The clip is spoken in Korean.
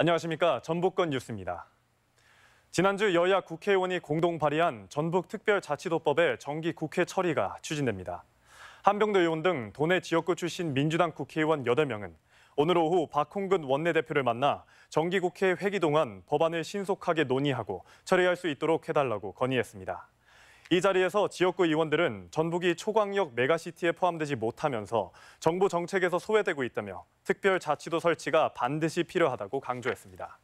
안녕하십니까. 전북권 뉴스입니다. 지난주 여야 국회의원이 공동 발의한 전북특별자치도법의 정기 국회 처리가 추진됩니다. 한병도 의원 등 도내 지역구 출신 민주당 국회의원 8명은 오늘 오후 박홍근 원내대표를 만나 정기국회 회기 동안 법안을 신속하게 논의하고 처리할 수 있도록 해달라고 건의했습니다. 이 자리에서 지역구 의원들은 전북이 초광역 메가시티에 포함되지 못하면서 정부 정책에서 소외되고 있다며 특별자치도 설치가 반드시 필요하다고 강조했습니다.